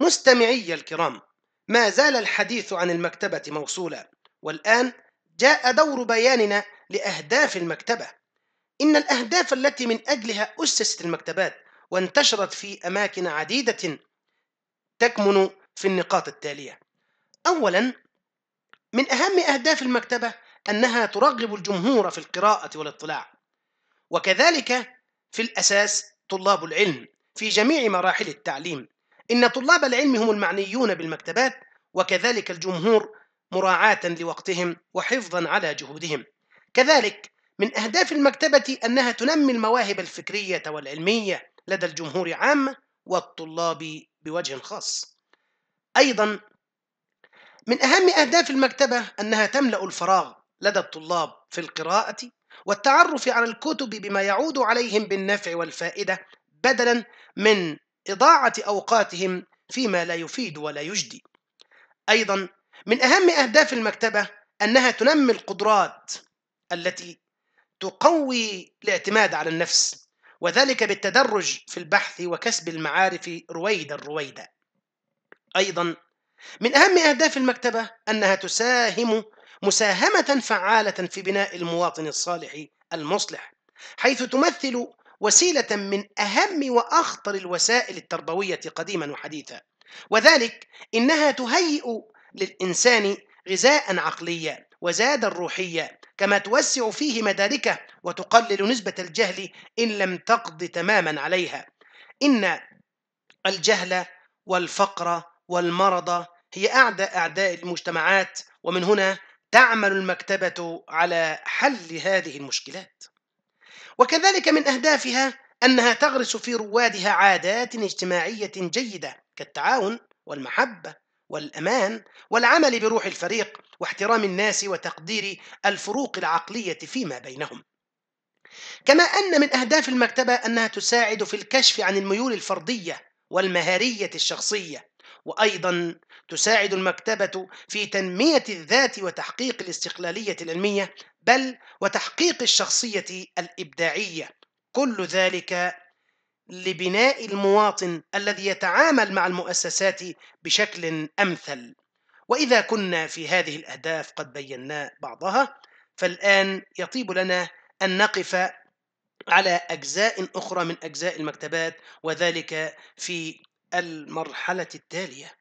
مستمعي الكرام ما زال الحديث عن المكتبة موصولا والآن جاء دور بياننا لأهداف المكتبة إن الأهداف التي من أجلها أسست المكتبات وانتشرت في أماكن عديدة تكمن في النقاط التالية أولا من أهم أهداف المكتبة أنها ترغب الجمهور في القراءة والاطلاع وكذلك في الأساس طلاب العلم في جميع مراحل التعليم إن طلاب العلم هم المعنيون بالمكتبات وكذلك الجمهور مراعاة لوقتهم وحفظا على جهودهم كذلك من أهداف المكتبة أنها تنمي المواهب الفكرية والعلمية لدى الجمهور عامة والطلاب بوجه خاص أيضا من أهم أهداف المكتبة أنها تملأ الفراغ لدى الطلاب في القراءة والتعرف على الكتب بما يعود عليهم بالنفع والفائدة بدلا من إضاعة أوقاتهم فيما لا يفيد ولا يجدي أيضا من أهم أهداف المكتبة أنها تنمي القدرات التي تقوي الاعتماد على النفس وذلك بالتدرج في البحث وكسب المعارف رويدا رويدا أيضا من أهم أهداف المكتبة أنها تساهم مساهمة فعالة في بناء المواطن الصالح المصلح حيث تمثل وسيلة من أهم وأخطر الوسائل التربوية قديما وحديثا وذلك إنها تهيئ للإنسان غذاء عقليا وزادا روحيا كما توسع فيه مداركه وتقلل نسبة الجهل إن لم تقض تماما عليها إن الجهل والفقر والمرض هي أعدى أعداء المجتمعات ومن هنا تعمل المكتبة على حل هذه المشكلات وكذلك من أهدافها أنها تغرس في روادها عادات اجتماعية جيدة كالتعاون والمحبة والأمان والعمل بروح الفريق واحترام الناس وتقدير الفروق العقلية فيما بينهم. كما أن من أهداف المكتبة أنها تساعد في الكشف عن الميول الفردية والمهارية الشخصية وأيضا تساعد المكتبة في تنمية الذات وتحقيق الاستقلالية العلمية بل وتحقيق الشخصية الإبداعية كل ذلك لبناء المواطن الذي يتعامل مع المؤسسات بشكل أمثل وإذا كنا في هذه الأهداف قد بينا بعضها فالآن يطيب لنا أن نقف على أجزاء أخرى من أجزاء المكتبات وذلك في المرحلة التالية